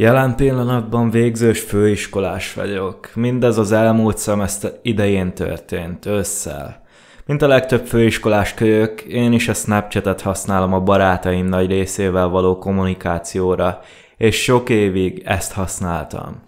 Jelen pillanatban végzős főiskolás vagyok. Mindez az elmúlt szemeszter idején történt, ősszel. Mint a legtöbb főiskolás kölyök, én is a Snapchatet használom a barátaim nagy részével való kommunikációra, és sok évig ezt használtam.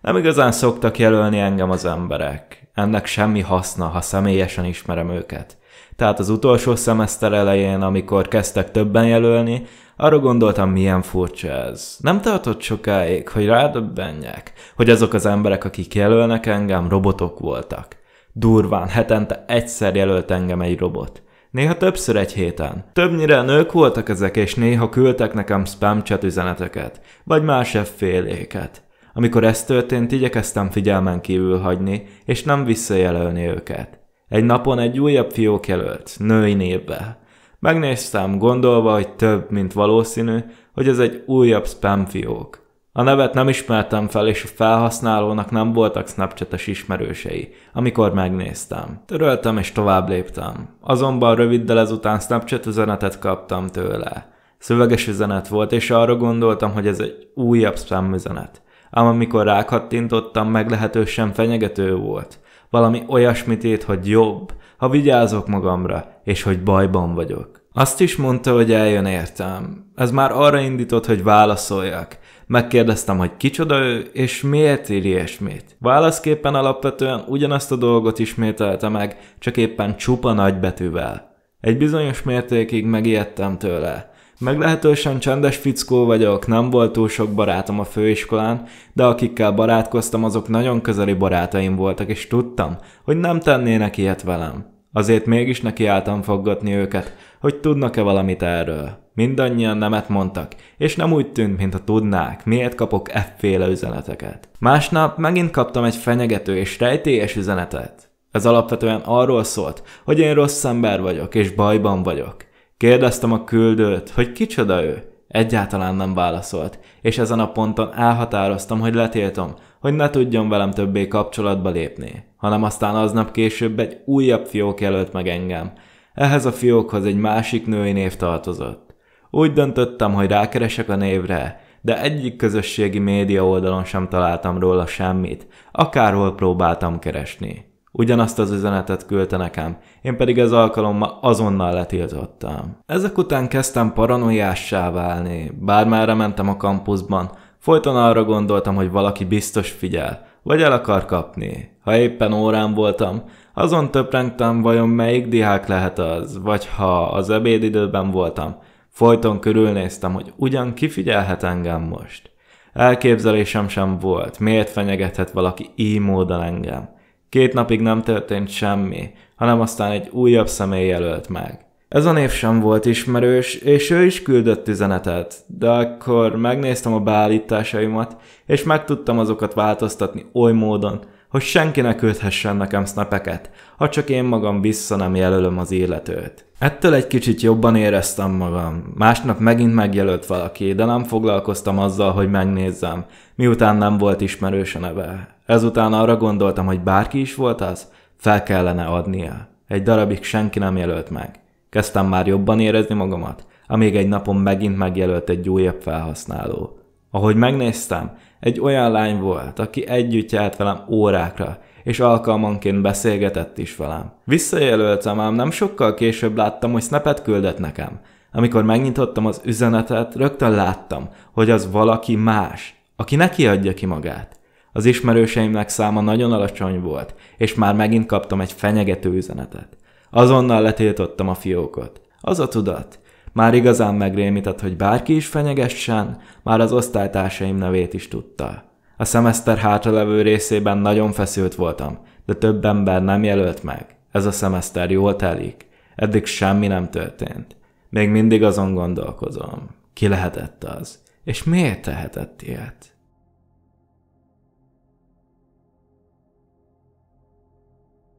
Nem igazán szoktak jelölni engem az emberek. Ennek semmi haszna, ha személyesen ismerem őket. Tehát az utolsó szemeszter elején, amikor kezdtek többen jelölni, arra gondoltam, milyen furcsa ez. Nem tartott sokáig, hogy rádöbbenjek, hogy azok az emberek, akik jelölnek engem, robotok voltak. Durván, hetente egyszer jelölt engem egy robot. Néha többször egy héten. Többnyire nők voltak ezek, és néha küldtek nekem spam chat üzeneteket, vagy más féléket. Amikor ez történt, igyekeztem figyelmen kívül hagyni, és nem visszajelölni őket. Egy napon egy újabb fiók jelölt, női névvel. Megnéztem, gondolva, hogy több, mint valószínű, hogy ez egy újabb spam fiók. A nevet nem ismertem fel, és a felhasználónak nem voltak snapchat ismerősei, amikor megnéztem. Töröltem és tovább léptem. Azonban röviddel ezután Snapchat üzenetet kaptam tőle. Szöveges üzenet volt, és arra gondoltam, hogy ez egy újabb spam üzenet. Ám amikor rákattintottam, meglehetősen fenyegető volt valami olyasmit írt, hogy jobb, ha vigyázok magamra, és hogy bajban vagyok. Azt is mondta, hogy eljön értem. Ez már arra indított, hogy válaszoljak. Megkérdeztem, hogy kicsoda ő, és miért ír ilyesmit. Válaszképpen alapvetően ugyanazt a dolgot ismételte meg, csak éppen csupa nagybetűvel. Egy bizonyos mértékig megijedtem tőle. Meglehetősen csendes fickó vagyok, nem volt túl sok barátom a főiskolán, de akikkel barátkoztam, azok nagyon közeli barátaim voltak, és tudtam, hogy nem tennének ilyet velem. Azért mégis nekiálltam foggatni őket, hogy tudnak-e valamit erről. Mindannyian nemet mondtak, és nem úgy tűnt, mintha tudnák, miért kapok efféle üzeneteket. Másnap megint kaptam egy fenyegető és rejtélyes üzenetet. Ez alapvetően arról szólt, hogy én rossz ember vagyok, és bajban vagyok. Kérdeztem a küldőt, hogy kicsoda ő. Egyáltalán nem válaszolt, és ezen a ponton elhatároztam, hogy letiltom, hogy ne tudjon velem többé kapcsolatba lépni, hanem aztán aznap később egy újabb fiók jelölt meg engem. Ehhez a fiókhoz egy másik női név tartozott. Úgy döntöttem, hogy rákeresek a névre, de egyik közösségi média oldalon sem találtam róla semmit, akárhol próbáltam keresni ugyanazt az üzenetet küldte nekem, én pedig ez alkalommal azonnal letiltottam. Ezek után kezdtem paranoiássá válni, már mentem a kampuszban, folyton arra gondoltam, hogy valaki biztos figyel, vagy el akar kapni. Ha éppen órán voltam, azon töprengtem, vajon melyik diák lehet az, vagy ha az ebédidőben voltam, folyton körülnéztem, hogy ugyan ki figyelhet engem most. Elképzelésem sem volt, miért fenyegethet valaki így módon engem. Két napig nem történt semmi, hanem aztán egy újabb személy jelölt meg. Ez a név sem volt ismerős, és ő is küldött üzenetet, de akkor megnéztem a beállításaimat, és meg tudtam azokat változtatni oly módon, hogy senki ne küldhessen nekem snapeket, ha csak én magam vissza nem jelölöm az életőt. Ettől egy kicsit jobban éreztem magam. Másnap megint megjelölt valaki, de nem foglalkoztam azzal, hogy megnézzem, miután nem volt ismerős a neve. Ezután arra gondoltam, hogy bárki is volt az, fel kellene adnia. Egy darabig senki nem jelölt meg. Kezdtem már jobban érezni magamat, amíg egy napon megint megjelölt egy újabb felhasználó. Ahogy megnéztem, egy olyan lány volt, aki együtt járt velem órákra, és alkalmanként beszélgetett is velem. Visszajelöltem, ám nem sokkal később láttam, hogy snapet küldött nekem. Amikor megnyitottam az üzenetet, rögtön láttam, hogy az valaki más, aki neki adja ki magát. Az ismerőseimnek száma nagyon alacsony volt, és már megint kaptam egy fenyegető üzenetet. Azonnal letiltottam a fiókot. Az a tudat. Már igazán megrémített, hogy bárki is fenyegessen, már az osztálytársaim nevét is tudta. A szemeszter hátralevő részében nagyon feszült voltam, de több ember nem jelölt meg. Ez a szemeszter jól telik. Eddig semmi nem történt. Még mindig azon gondolkozom. Ki lehetett az? És miért tehetett ilyet?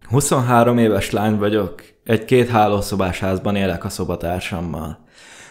23 éves lány vagyok, egy két hálószobás házban élek a szobatársammal.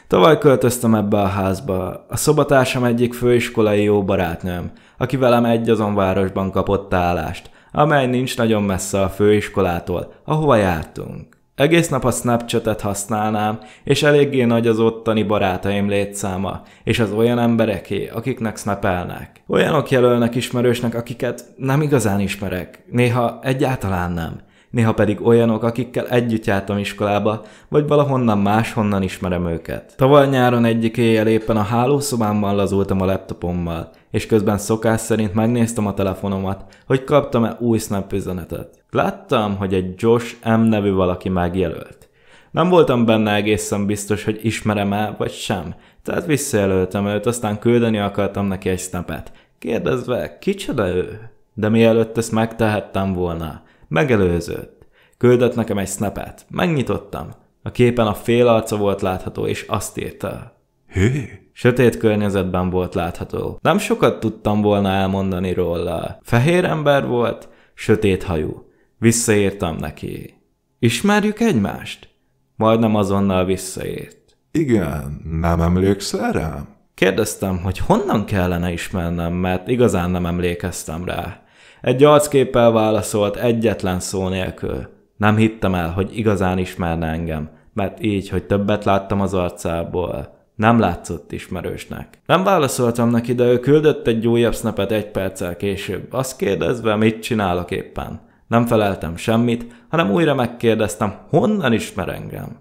Tavaly költöztem ebbe a házba. A szobatársam egyik főiskolai jó barátnőm, aki velem egy azon városban kapott állást, amely nincs nagyon messze a főiskolától, ahova jártunk. Egész nap a Snapchat-et használnám, és eléggé nagy az ottani barátaim létszáma, és az olyan embereké, akiknek snapelnek. Olyanok jelölnek ismerősnek, akiket nem igazán ismerek, néha egyáltalán nem néha pedig olyanok, akikkel együtt jártam iskolába, vagy valahonnan máshonnan ismerem őket. Tavaly nyáron egyik éjjel éppen a hálószobámban lazultam a laptopommal, és közben szokás szerint megnéztem a telefonomat, hogy kaptam-e új Snap üzenetet. Láttam, hogy egy Josh M nevű valaki megjelölt. Nem voltam benne egészen biztos, hogy ismerem-e vagy sem, tehát visszajelöltem őt, aztán küldeni akartam neki egy snapet. Kérdezve, kicsoda ő? De mielőtt ezt megtehettem volna, Megelőzött. Küldött nekem egy snapet. Megnyitottam. A képen a fél arca volt látható, és azt írta. Hű? Sötét környezetben volt látható. Nem sokat tudtam volna elmondani róla. Fehér ember volt, sötét hajú. Visszaírtam neki. Ismerjük egymást? Majdnem azonnal visszaért. Igen, nem emlékszel rám? Kérdeztem, hogy honnan kellene ismernem, mert igazán nem emlékeztem rá. Egy arcképpel válaszolt, egyetlen szó nélkül. Nem hittem el, hogy igazán ismerne engem, mert így, hogy többet láttam az arcából, nem látszott ismerősnek. Nem válaszoltam neki, de ő küldött egy újabb snapet egy perccel később, azt kérdezve, mit csinálok éppen. Nem feleltem semmit, hanem újra megkérdeztem, honnan ismer engem.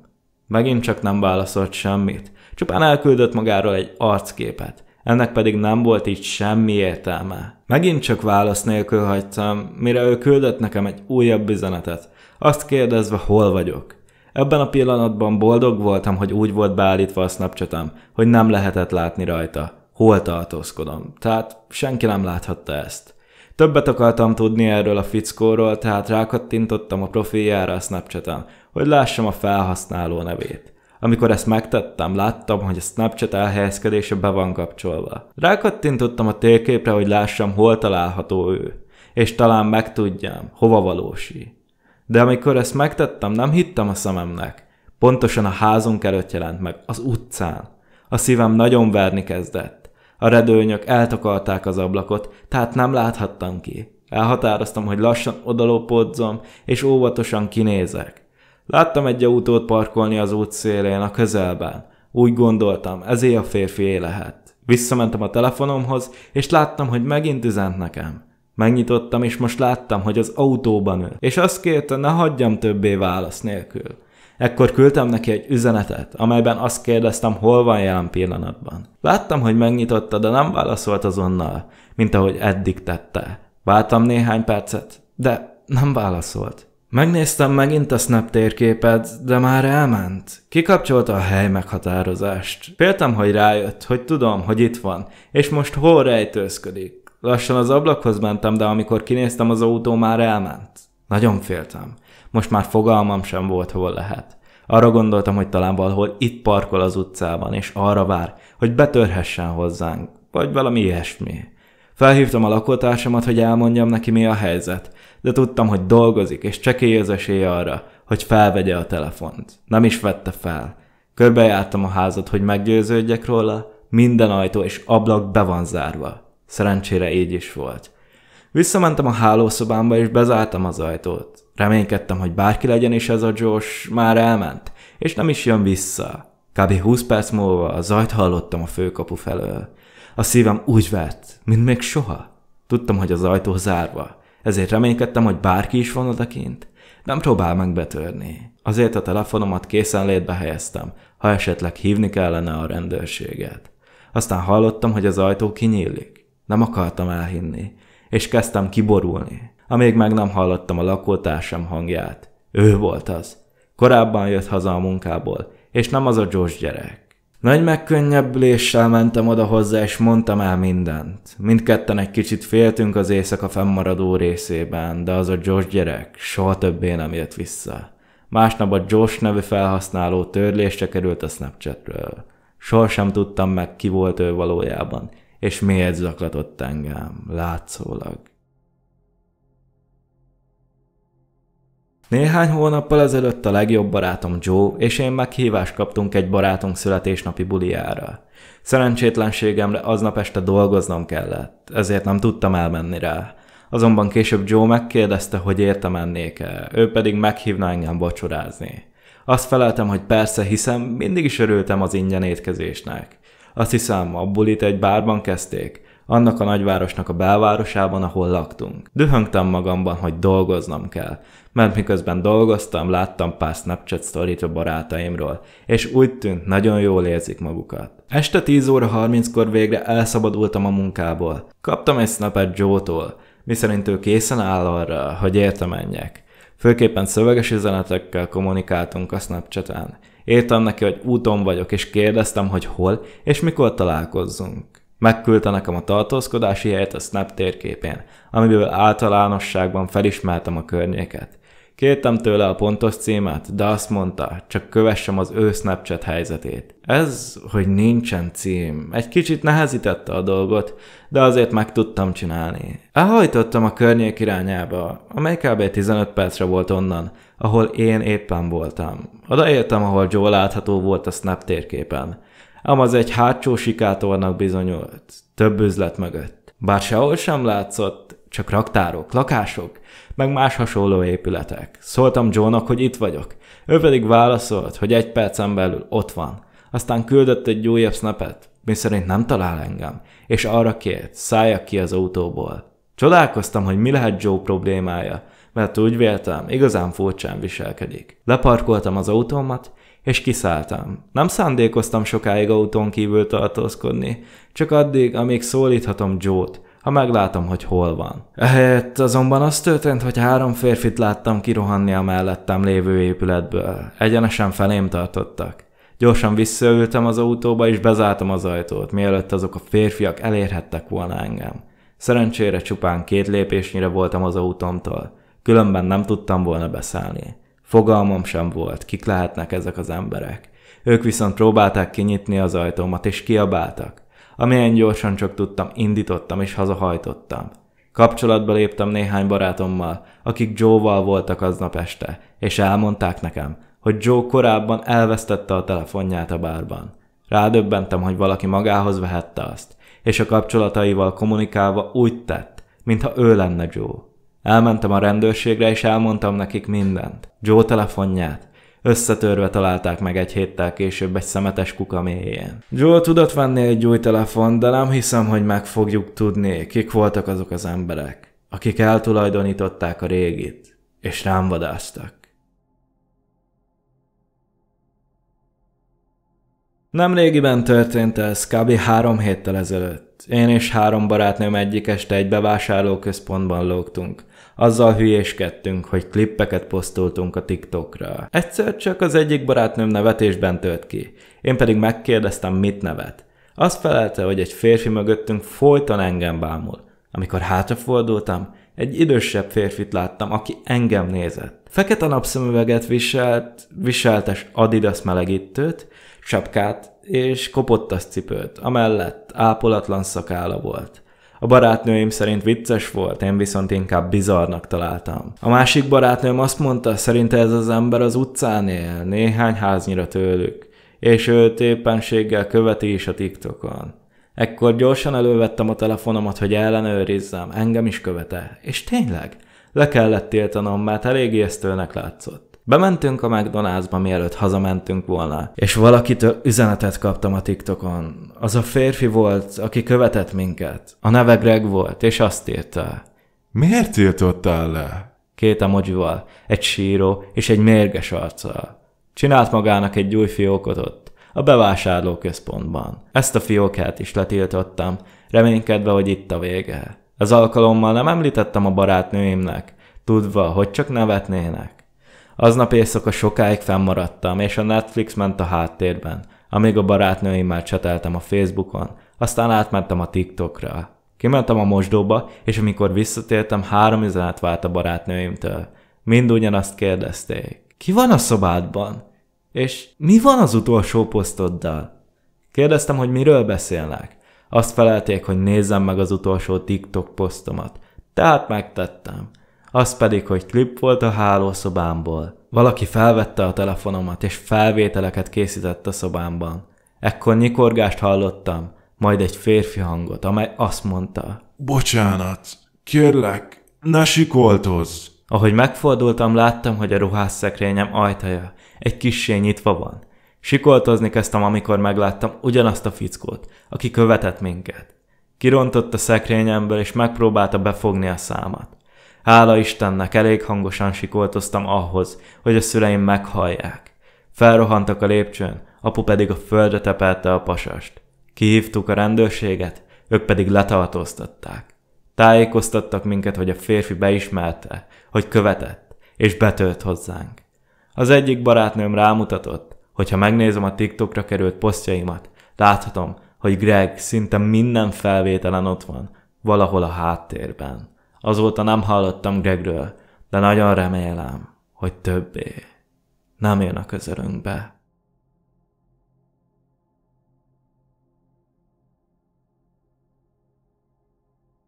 Megint csak nem válaszolt semmit, csupán elküldött magáról egy arcképet, ennek pedig nem volt így semmi értelme. Megint csak válasz nélkül hagytam, mire ő küldött nekem egy újabb üzenetet, azt kérdezve hol vagyok. Ebben a pillanatban boldog voltam, hogy úgy volt beállítva a snapchatem, hogy nem lehetett látni rajta, hol tartózkodom, tehát senki nem láthatta ezt. Többet akartam tudni erről a fickóról, tehát rákattintottam a profiljára a Snapchaten, hogy lássam a felhasználó nevét. Amikor ezt megtettem, láttam, hogy a Snapchat elhelyezkedése be van kapcsolva. Rákattintottam a térképre, hogy lássam, hol található ő, és talán megtudjam, hova valósi. De amikor ezt megtettem, nem hittem a szememnek. Pontosan a házunk előtt jelent meg, az utcán. A szívem nagyon verni kezdett. A redőnyök eltakarták az ablakot, tehát nem láthattam ki. Elhatároztam, hogy lassan odalópodzom, és óvatosan kinézek. Láttam egy autót parkolni az út szélén, a közelben. Úgy gondoltam, ezé a férfi lehet. Visszamentem a telefonomhoz, és láttam, hogy megint üzent nekem. Megnyitottam, és most láttam, hogy az autóban ül, és azt kérte, ne hagyjam többé válasz nélkül. Ekkor küldtem neki egy üzenetet, amelyben azt kérdeztem, hol van jelen pillanatban. Láttam, hogy megnyitotta, de nem válaszolt azonnal, mint ahogy eddig tette. Váltam néhány percet, de nem válaszolt. Megnéztem megint a Snap térképet, de már elment. Kikapcsolta a hely meghatározást. Féltem, hogy rájött, hogy tudom, hogy itt van, és most hol rejtőzködik. Lassan az ablakhoz mentem, de amikor kinéztem, az autó már elment. Nagyon féltem. Most már fogalmam sem volt, hol lehet. Arra gondoltam, hogy talán valahol itt parkol az utcában, és arra vár, hogy betörhessen hozzánk, vagy valami ilyesmi. Felhívtam a lakótársamat, hogy elmondjam neki, mi a helyzet, de tudtam, hogy dolgozik, és csekély az esélye arra, hogy felvegye a telefont. Nem is vette fel. Körbejártam a házat, hogy meggyőződjek róla, minden ajtó és ablak be van zárva. Szerencsére így is volt. Visszamentem a hálószobámba, és bezártam az ajtót. Reménykedtem, hogy bárki legyen, és ez a Josh már elment, és nem is jön vissza. Kb. 20 perc múlva az ajt hallottam a főkapu felől. A szívem úgy vett, mint még soha. Tudtam, hogy az ajtó zárva, ezért reménykedtem, hogy bárki is van odakint. Nem próbál meg betörni. Azért a telefonomat létbe helyeztem, ha esetleg hívni kellene a rendőrséget. Aztán hallottam, hogy az ajtó kinyílik. Nem akartam elhinni, és kezdtem kiborulni, amíg meg nem hallottam a lakótársam hangját. Ő volt az. Korábban jött haza a munkából, és nem az a Josh gyerek. Nagy megkönnyebbüléssel mentem oda hozzá, és mondtam el mindent. Mindketten egy kicsit féltünk az éjszaka fennmaradó részében, de az a Josh gyerek soha többé nem jött vissza. Másnap a Josh nevű felhasználó törlésre került a Snapchatről. Sohasem tudtam meg, ki volt ő valójában, és miért zaklatott engem, látszólag. Néhány hónappal ezelőtt a legjobb barátom Joe és én meghívást kaptunk egy barátunk születésnapi buliára. Szerencsétlenségemre aznap este dolgoznom kellett, ezért nem tudtam elmenni rá. Azonban később Joe megkérdezte, hogy érte mennék-e, ő pedig meghívna engem vacsorázni. Azt feleltem, hogy persze, hiszen mindig is örültem az ingyen étkezésnek. Azt hiszem, a bulit egy bárban kezdték, annak a nagyvárosnak a belvárosában, ahol laktunk. Dühöngtem magamban, hogy dolgoznom kell, mert miközben dolgoztam, láttam pár Snapchat story a barátaimról, és úgy tűnt, nagyon jól érzik magukat. Este 10 óra 30-kor végre elszabadultam a munkából. Kaptam egy Snapchat Joe-tól, miszerint ő készen áll arra, hogy érte menjek. Főképpen szöveges üzenetekkel kommunikáltunk a Snapchat-en. Értem neki, hogy úton vagyok, és kérdeztem, hogy hol és mikor találkozzunk. Megküldte nekem a tartózkodási helyet a Snap térképén, amiből általánosságban felismertem a környéket, Kértem tőle a pontos címet, de azt mondta, csak kövessem az ő Snapchat helyzetét. Ez, hogy nincsen cím, egy kicsit nehezítette a dolgot, de azért meg tudtam csinálni. Elhajtottam a környék irányába, amely kb. 15 percre volt onnan, ahol én éppen voltam. Odaértem, ahol Joe látható volt a Snap térképen. Ám az egy hátsó sikátornak bizonyult, több üzlet mögött. Bár sehol sem látszott, csak raktárok, lakások, meg más hasonló épületek. Szóltam Johnnak, hogy itt vagyok. Ő pedig válaszolt, hogy egy percen belül ott van. Aztán küldött egy újabb snapet, miszerint nem talál engem, és arra kért, szálljak ki az autóból. Csodálkoztam, hogy mi lehet Joe problémája, mert úgy véltem, igazán furcsán viselkedik. Leparkoltam az autómat, és kiszálltam. Nem szándékoztam sokáig autón kívül tartózkodni, csak addig, amíg szólíthatom Joe-t, ha meglátom, hogy hol van. Ehelyett azonban az történt, hogy három férfit láttam kirohanni a mellettem lévő épületből. Egyenesen felém tartottak. Gyorsan visszaültem az autóba, és bezártam az ajtót, mielőtt azok a férfiak elérhettek volna engem. Szerencsére csupán két lépésnyire voltam az autómtól, különben nem tudtam volna beszállni. Fogalmam sem volt, kik lehetnek ezek az emberek. Ők viszont próbálták kinyitni az ajtómat, és kiabáltak amilyen gyorsan csak tudtam, indítottam és hazahajtottam. Kapcsolatba léptem néhány barátommal, akik Joe-val voltak aznap este, és elmondták nekem, hogy Joe korábban elvesztette a telefonját a bárban. Rádöbbentem, hogy valaki magához vehette azt, és a kapcsolataival kommunikálva úgy tett, mintha ő lenne Joe. Elmentem a rendőrségre, és elmondtam nekik mindent. Joe telefonját, Összetörve találták meg egy héttel később egy szemetes kuka mélyén. Joel tudott venni egy új telefon, de nem hiszem, hogy meg fogjuk tudni, kik voltak azok az emberek, akik eltulajdonították a régit, és rám vadáztak. Nem régiben történt ez, kb. három héttel ezelőtt. Én és három barátnőm egyik este egy központban lógtunk. Azzal hülyéskedtünk, hogy klippeket posztoltunk a TikTokra. Egyszer csak az egyik barátnőm nevetésben tölt ki. Én pedig megkérdeztem, mit nevet. Azt felelte, hogy egy férfi mögöttünk folyton engem bámul. Amikor hátrafordultam, egy idősebb férfit láttam, aki engem nézett. Fekete napszemüveget viselt, viseltes Adidas melegítőt, sapkát, és kopott az cipőt, amellett ápolatlan szakála volt. A barátnőim szerint vicces volt, én viszont inkább bizarnak találtam. A másik barátnőm azt mondta, szerinte ez az ember az utcán él, néhány háznyira tőlük, és őt éppenséggel követi is a TikTokon. Ekkor gyorsan elővettem a telefonomat, hogy ellenőrizzem, engem is követe, És tényleg, le kellett tiltanom, mert elég ijesztőnek látszott. Bementünk a McDonald'sba, mielőtt hazamentünk volna, és valakitől üzenetet kaptam a TikTokon. Az a férfi volt, aki követett minket. A neve Greg volt, és azt írta. Miért tiltottál le? Két emojival, egy síró és egy mérges arccal. Csinált magának egy új fiókot ott, a bevásárlóközpontban. Ezt a fiókát is letiltottam, reménykedve, hogy itt a vége. Az alkalommal nem említettem a barátnőimnek, tudva, hogy csak nevetnének. Aznap éjszaka sokáig fennmaradtam, és a Netflix ment a háttérben, amíg a barátnőimmel cseteltem a Facebookon, aztán átmentem a TikTokra. Kimentem a mosdóba, és amikor visszatértem, három üzenet vált a barátnőimtől. Mind ugyanazt kérdezték. Ki van a szobádban? És mi van az utolsó posztoddal? Kérdeztem, hogy miről beszélnek. Azt felelték, hogy nézzem meg az utolsó TikTok posztomat. Tehát megtettem az pedig, hogy klip volt a hálószobámból. Valaki felvette a telefonomat, és felvételeket készített a szobámban. Ekkor nyikorgást hallottam, majd egy férfi hangot, amely azt mondta. Bocsánat, kérlek, ne sikoltozz! Ahogy megfordultam, láttam, hogy a ruhásszekrényem ajtaja egy kissé nyitva van. Sikoltozni kezdtem, amikor megláttam ugyanazt a fickót, aki követett minket. Kirontott a szekrényemből, és megpróbálta befogni a számat. Hála Istennek, elég hangosan sikoltoztam ahhoz, hogy a szüleim meghallják. Felrohantak a lépcsőn, apu pedig a földre tepelte a pasast. Kihívtuk a rendőrséget, ők pedig letartóztatták. Tájékoztattak minket, hogy a férfi beismerte, hogy követett, és betölt hozzánk. Az egyik barátnőm rámutatott, hogy ha megnézem a TikTokra került posztjaimat, láthatom, hogy Greg szinte minden felvételen ott van, valahol a háttérben. Azóta nem hallottam Gregről, de nagyon remélem, hogy többé nem jön a közörünkbe.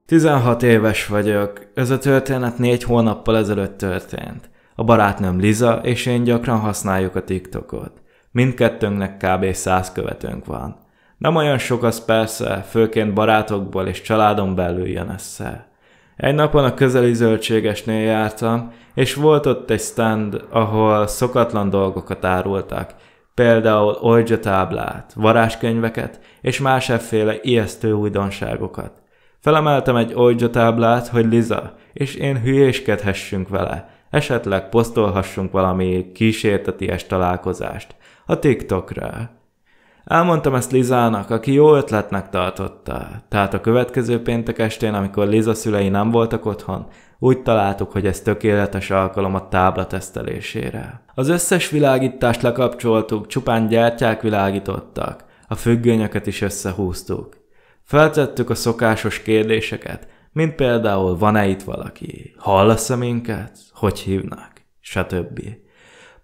Tizenhat éves vagyok, ez a történet négy hónappal ezelőtt történt. A barátnőm Liza és én gyakran használjuk a TikTokot. Mindkettőnknek kb. 100 követőnk van. Nem olyan sok az persze, főként barátokból és családon belül jön össze. Egy napon a közeli zöldségesnél jártam, és volt ott egy stand, ahol szokatlan dolgokat árultak, például olgyja táblát, varázskönyveket és más efféle ijesztő újdonságokat. Felemeltem egy olgyja táblát, hogy Liza, és én hülyéskedhessünk vele, esetleg posztolhassunk valami kísérteties találkozást a TikTokra. Elmondtam ezt Lizának, aki jó ötletnek tartotta. Tehát a következő péntek estén, amikor Liza szülei nem voltak otthon, úgy találtuk, hogy ez tökéletes alkalom a tábla tesztelésére. Az összes világítást lekapcsoltuk, csupán gyertyák világítottak. A függönyöket is összehúztuk. Feltettük a szokásos kérdéseket, mint például van-e itt valaki, hallasz-e minket, hogy hívnak, stb.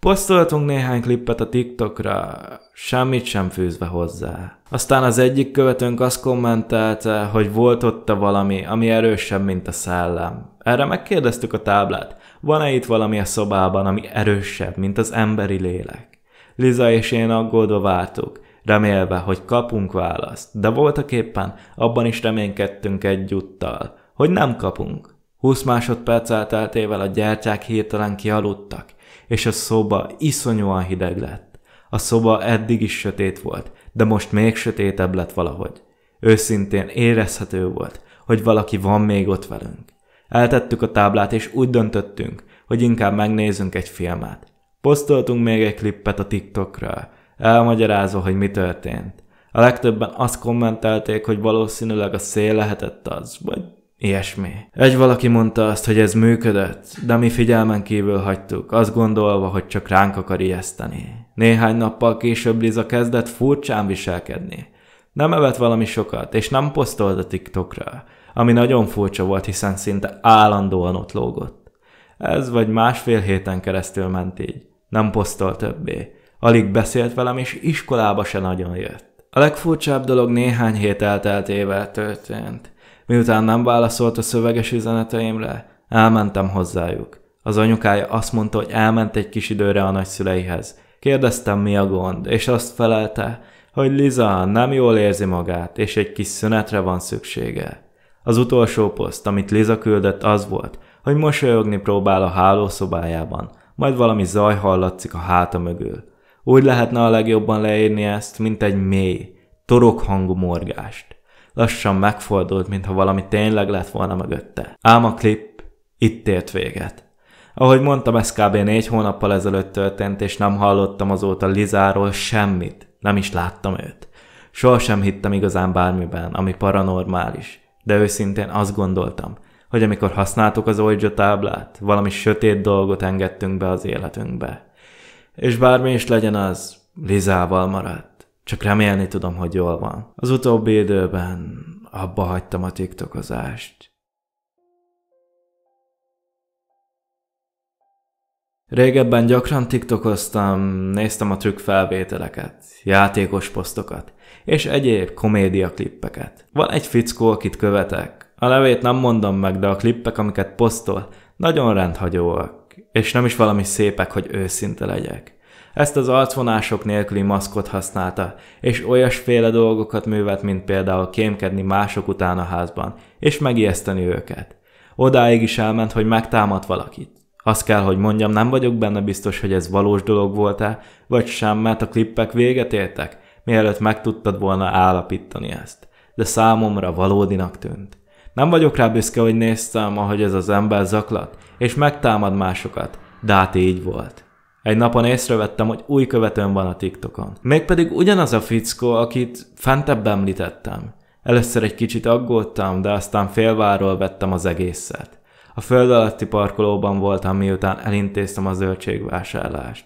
Posztoltunk néhány klippet a TikTokra, semmit sem fűzve hozzá. Aztán az egyik követőnk azt kommentelte, hogy volt ott -e valami, ami erősebb, mint a szellem. Erre megkérdeztük a táblát, van-e itt valami a szobában, ami erősebb, mint az emberi lélek? Liza és én aggódva vártuk, remélve, hogy kapunk választ, de voltak éppen abban is reménykedtünk egyúttal, hogy nem kapunk. Húsz másodperc elteltével a gyertyák hirtelen kialudtak, és a szoba iszonyúan hideg lett. A szoba eddig is sötét volt, de most még sötétebb lett valahogy. Őszintén érezhető volt, hogy valaki van még ott velünk. Eltettük a táblát, és úgy döntöttünk, hogy inkább megnézzünk egy filmet. Posztoltunk még egy klippet a TikTokra, elmagyarázva, hogy mi történt. A legtöbben azt kommentelték, hogy valószínűleg a szél lehetett az, vagy Ilyesmi. Egy valaki mondta azt, hogy ez működött, de mi figyelmen kívül hagytuk, azt gondolva, hogy csak ránk akar ijeszteni. Néhány nappal később Liza kezdett furcsán viselkedni. Nem evett valami sokat, és nem posztolt a TikTokra, ami nagyon furcsa volt, hiszen szinte állandóan ott lógott. Ez vagy másfél héten keresztül ment így. Nem posztolt többé. Alig beszélt velem, és iskolába se nagyon jött. A legfurcsább dolog néhány hét elteltével történt. Miután nem válaszolt a szöveges üzeneteimre, elmentem hozzájuk. Az anyukája azt mondta, hogy elment egy kis időre a nagyszüleihez. Kérdeztem, mi a gond, és azt felelte, hogy Liza nem jól érzi magát, és egy kis szünetre van szüksége. Az utolsó poszt, amit Liza küldött, az volt, hogy mosolyogni próbál a hálószobájában, majd valami zaj hallatszik a háta mögül. Úgy lehetne a legjobban leírni ezt, mint egy mély, torokhangú morgást lassan megfordult, mintha valami tényleg lett volna mögötte. Ám a klip itt ért véget. Ahogy mondtam, ez kb. négy hónappal ezelőtt történt, és nem hallottam azóta Lizáról semmit, nem is láttam őt. Sohasem hittem igazán bármiben, ami paranormális, de őszintén azt gondoltam, hogy amikor használtuk az Oidzsa táblát, valami sötét dolgot engedtünk be az életünkbe. És bármi is legyen az, Lizával maradt. Csak remélni tudom, hogy jól van. Az utóbbi időben abba hagytam a tiktokozást. Régebben gyakran tiktokoztam, néztem a trükkfelvételeket, játékos posztokat, és egyéb komédia klippeket. Van egy fickó, akit követek. A nevét nem mondom meg, de a klippek, amiket posztol, nagyon rendhagyóak, és nem is valami szépek, hogy őszinte legyek. Ezt az arcvonások nélküli maszkot használta, és olyasféle dolgokat művelt, mint például kémkedni mások után a házban, és megijeszteni őket. Odáig is elment, hogy megtámad valakit. Azt kell, hogy mondjam, nem vagyok benne biztos, hogy ez valós dolog volt-e, vagy sem, mert a klippek véget értek, mielőtt meg tudtad volna állapítani ezt. De számomra valódinak tűnt. Nem vagyok rá büszke, hogy néztem, ahogy ez az ember zaklat, és megtámad másokat, de hát így volt. Egy napon észrevettem, hogy új követőm van a TikTokon. Mégpedig ugyanaz a fickó, akit fentebb említettem. Először egy kicsit aggódtam, de aztán félváról vettem az egészet. A föld alatti parkolóban voltam, miután elintéztem a zöldségvásárlást.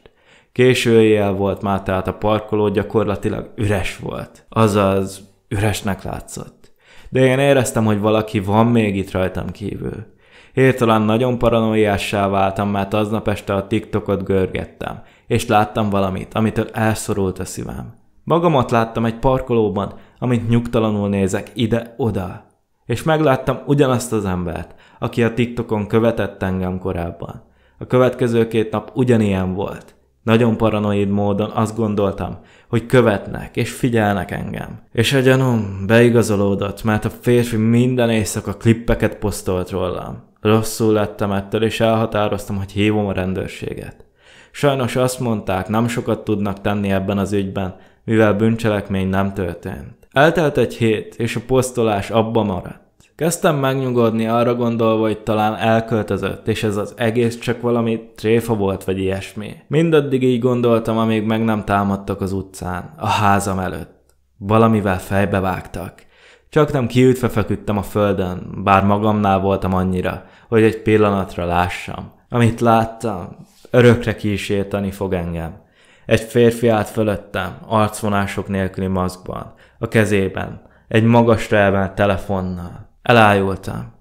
Késő éjjel volt már, tehát a parkoló gyakorlatilag üres volt. Azaz, üresnek látszott. De én éreztem, hogy valaki van még itt rajtam kívül. Hirtelen nagyon paranoiássá váltam, mert aznap este a TikTokot görgettem, és láttam valamit, amitől elszorult a szívem. Magamat láttam egy parkolóban, amint nyugtalanul nézek ide-oda. És megláttam ugyanazt az embert, aki a TikTokon követett engem korábban. A következő két nap ugyanilyen volt. Nagyon paranoid módon azt gondoltam, hogy követnek és figyelnek engem. És a gyanúm beigazolódott, mert a férfi minden éjszaka klippeket posztolt rólam. Rosszul lettem ettől, és elhatároztam, hogy hívom a rendőrséget. Sajnos azt mondták, nem sokat tudnak tenni ebben az ügyben, mivel bűncselekmény nem történt. Eltelt egy hét, és a posztolás abba maradt. Kezdtem megnyugodni arra gondolva, hogy talán elköltözött, és ez az egész csak valami tréfa volt, vagy ilyesmi. Mindaddig így gondoltam, amíg meg nem támadtak az utcán, a házam előtt. Valamivel fejbe vágtak. Csak nem kiütve feküdtem a földön, bár magamnál voltam annyira, hogy egy pillanatra lássam. Amit láttam, örökre kísérteni fog engem. Egy férfi állt fölöttem, arcvonások nélküli maszkban, a kezében, egy magasra emelt telefonnal. Elájultam.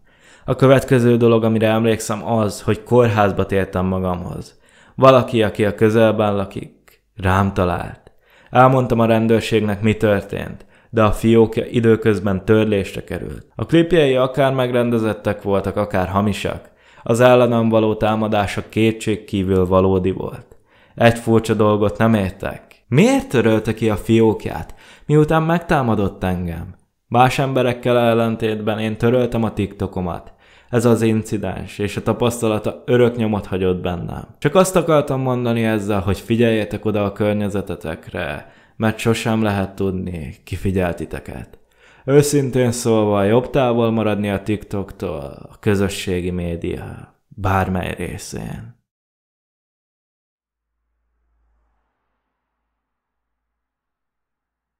A következő dolog, amire emlékszem az, hogy kórházba tértem magamhoz. Valaki, aki a közelben lakik, rám talált. Elmondtam a rendőrségnek, mi történt de a fiókja időközben törlésre került. A klipjei akár megrendezettek voltak, akár hamisak. Az ellenem való támadása kívül valódi volt. Egy furcsa dolgot nem értek. Miért törölte ki a fiókját, miután megtámadott engem? Más emberekkel ellentétben én töröltem a TikTokomat. Ez az incidens és a tapasztalata örök nyomot hagyott bennem. Csak azt akartam mondani ezzel, hogy figyeljetek oda a környezetetekre, mert sosem lehet tudni, ki figyel titeket. Őszintén szólva jobb távol maradni a TikToktól, a közösségi média bármely részén.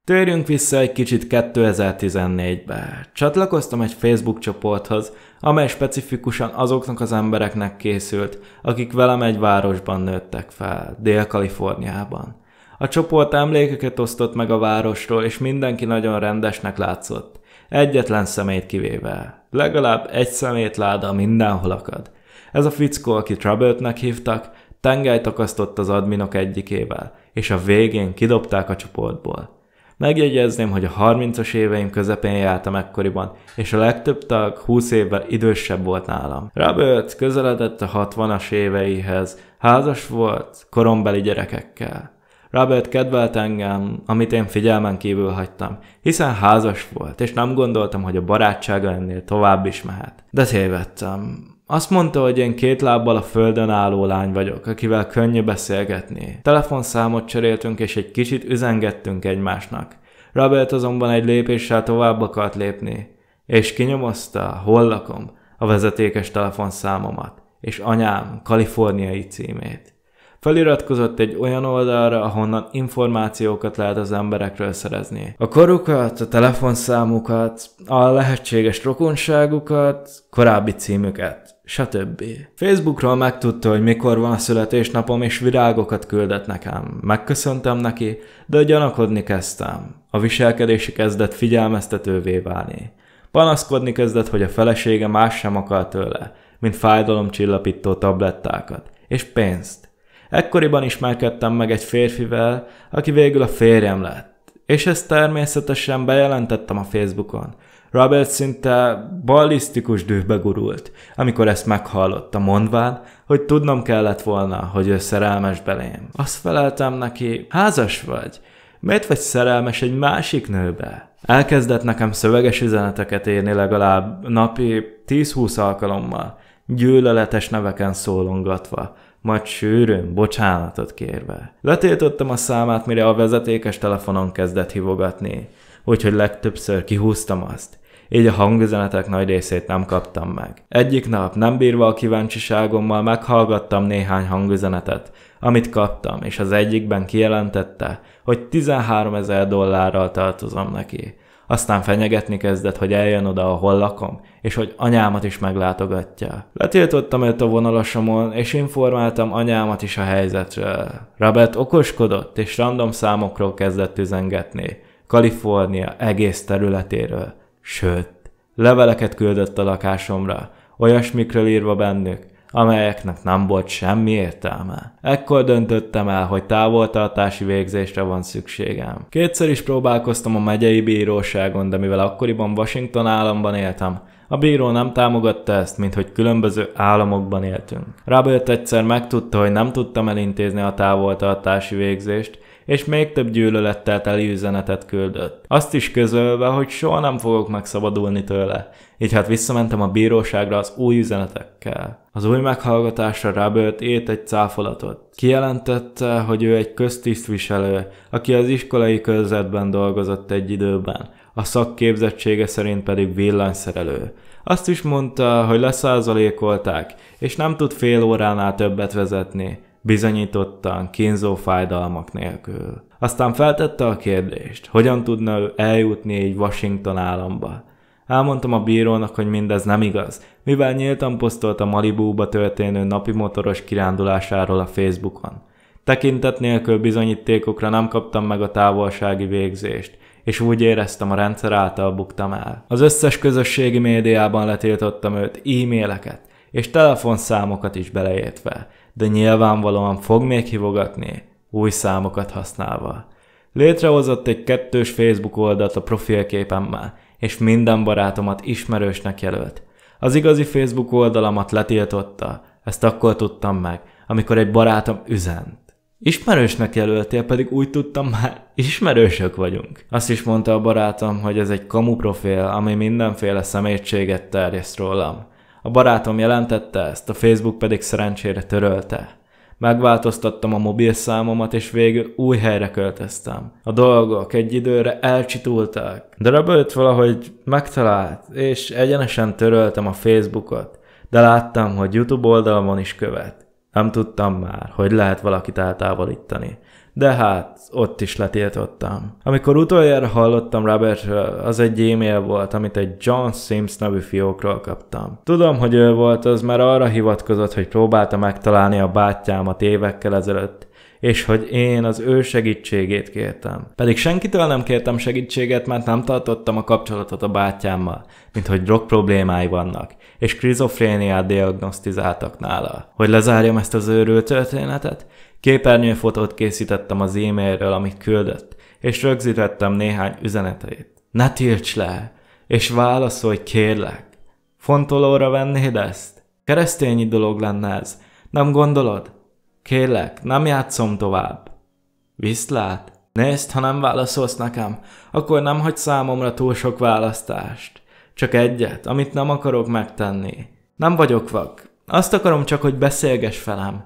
Térjünk vissza egy kicsit 2014-be. Csatlakoztam egy Facebook csoporthoz, amely specifikusan azoknak az embereknek készült, akik velem egy városban nőttek fel, Dél-Kaliforniában. A csoport emlékeket osztott meg a városról, és mindenki nagyon rendesnek látszott. Egyetlen szemét kivéve. Legalább egy szemét láda mindenhol akad. Ez a fickó, aki trouble hívtak, tengelyt akasztott az adminok egyikével, és a végén kidobták a csoportból. Megjegyezném, hogy a 30-as éveim közepén jártam ekkoriban, és a legtöbb tag 20 évvel idősebb volt nálam. Robert közeledett a 60-as éveihez, házas volt, korombeli gyerekekkel. Robert kedvelt engem, amit én figyelmen kívül hagytam, hiszen házas volt, és nem gondoltam, hogy a barátsága ennél tovább is mehet. De tévedtem. Azt mondta, hogy én két lábbal a földön álló lány vagyok, akivel könnyű beszélgetni. Telefonszámot cseréltünk, és egy kicsit üzengettünk egymásnak. Robert azonban egy lépéssel tovább akart lépni, és kinyomozta hollakom a vezetékes telefonszámomat, és anyám kaliforniai címét. Feliratkozott egy olyan oldalra, ahonnan információkat lehet az emberekről szerezni. A korukat, a telefonszámukat, a lehetséges rokonságukat, korábbi címüket stb. Facebookról megtudta, hogy mikor van a születésnapom, és virágokat küldött nekem. Megköszöntem neki, de gyanakodni kezdtem. A viselkedési kezdett figyelmeztetővé válni. Panaszkodni kezdett, hogy a felesége más sem akar tőle, mint fájdalomcsillapító tablettákat, és pénzt. Ekkoriban ismerkedtem meg egy férfivel, aki végül a férjem lett, és ezt természetesen bejelentettem a Facebookon. Robert szinte ballisztikus dühbe gurult, amikor ezt meghallotta, mondván, hogy tudnom kellett volna, hogy ő szerelmes belém. Azt feleltem neki, házas vagy, miért vagy szerelmes egy másik nőbe? Elkezdett nekem szöveges üzeneteket írni legalább napi 10-20 alkalommal, gyűlöletes neveken szólongatva, majd sűrűn bocsánatot kérve. Letiltottam a számát, mire a vezetékes telefonon kezdett hívogatni, úgyhogy legtöbbször kihúztam azt, így a hangüzenetek nagy részét nem kaptam meg. Egyik nap, nem bírva a kíváncsiságommal, meghallgattam néhány hangüzenetet, amit kaptam, és az egyikben kijelentette, hogy 13 ezer dollárral tartozom neki. Aztán fenyegetni kezdett, hogy eljön oda, ahol lakom, és hogy anyámat is meglátogatja. Letiltottam őt a vonalasomon, és informáltam anyámat is a helyzetről. Robert okoskodott, és random számokról kezdett üzengetni. Kalifornia egész területéről. Sőt, leveleket küldött a lakásomra, olyasmikről írva bennük, amelyeknek nem volt semmi értelme. Ekkor döntöttem el, hogy távoltartási végzésre van szükségem. Kétszer is próbálkoztam a megyei bíróságon, de mivel akkoriban Washington államban éltem, a bíró nem támogatta ezt, mint hogy különböző államokban éltünk. Robert egyszer megtudta, hogy nem tudtam elintézni a távoltartási végzést, és még több gyűlölettel teli üzenetet küldött. Azt is közölve, hogy soha nem fogok megszabadulni tőle. Így hát visszamentem a bíróságra az új üzenetekkel. Az új meghallgatásra Robert ért egy cáfolatot. Kijelentette, hogy ő egy köztisztviselő, aki az iskolai körzetben dolgozott egy időben, a szakképzettsége szerint pedig villanyszerelő. Azt is mondta, hogy leszázalékolták, és nem tud fél óránál többet vezetni bizonyítottan, kínzó fájdalmak nélkül. Aztán feltette a kérdést, hogyan tudna ő eljutni egy Washington államba. Elmondtam a bírónak, hogy mindez nem igaz, mivel nyíltan posztolt a Malibúba történő napi motoros kirándulásáról a Facebookon. Tekintet nélkül bizonyítékokra nem kaptam meg a távolsági végzést, és úgy éreztem, a rendszer által buktam el. Az összes közösségi médiában letiltottam őt e-maileket, és telefonszámokat is beleértve, de nyilvánvalóan fog még hívogatni, új számokat használva. Létrehozott egy kettős Facebook oldalt a profilképemmel, és minden barátomat ismerősnek jelölt. Az igazi Facebook oldalamat letiltotta, ezt akkor tudtam meg, amikor egy barátom üzent. Ismerősnek jelöltél, pedig úgy tudtam már, ismerősök vagyunk. Azt is mondta a barátom, hogy ez egy kamu profil, ami mindenféle személyiséget terjeszt rólam. A barátom jelentette ezt, a Facebook pedig szerencsére törölte. Megváltoztattam a mobilszámomat, és végül új helyre költöztem. A dolgok egy időre elcsitultak, de Robert valahogy megtalált, és egyenesen töröltem a Facebookot, de láttam, hogy YouTube oldalon is követ. Nem tudtam már, hogy lehet valakit eltávolítani de hát ott is letiltottam. Amikor utoljára hallottam Robert, az egy e-mail volt, amit egy John Sims nevű fiókról kaptam. Tudom, hogy ő volt az, mert arra hivatkozott, hogy próbálta megtalálni a bátyámat évekkel ezelőtt, és hogy én az ő segítségét kértem. Pedig senkitől nem kértem segítséget, mert nem tartottam a kapcsolatot a bátyámmal, mint hogy drog problémái vannak, és krizofréniát diagnosztizáltak nála. Hogy lezárjam ezt az őrült történetet? Képernyőfotót készítettem az e-mailről, amit küldött, és rögzítettem néhány üzeneteit. Ne tilts le, és válaszolj kérlek. Fontolóra vennéd ezt? Keresztényi dolog lenne ez, nem gondolod? Kérlek, nem játszom tovább. Viszlát? Nézd, ha nem válaszolsz nekem, akkor nem hagy számomra túl sok választást. Csak egyet, amit nem akarok megtenni. Nem vagyok vak. Azt akarom csak, hogy beszélges felem.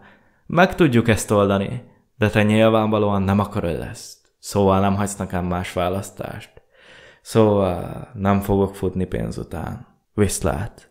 Meg tudjuk ezt oldani, de te nyilvánvalóan nem akarod ezt. Szóval nem hagysz nekem más választást. Szóval nem fogok futni pénz után. Viszlát!